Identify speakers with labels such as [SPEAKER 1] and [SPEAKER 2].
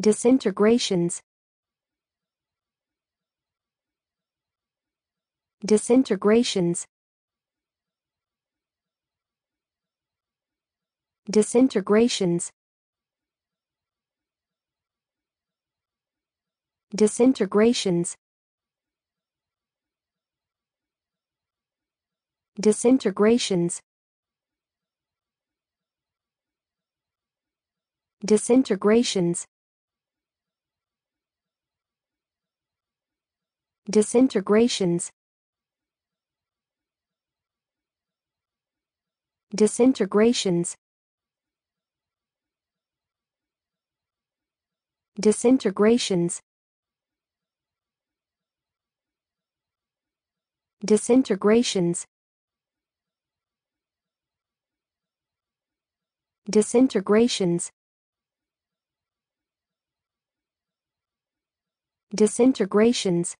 [SPEAKER 1] disintegrations disintegrations disintegrations disintegrations disintegrations disintegrations disintegrations disintegrations disintegrations disintegrations disintegrations disintegrations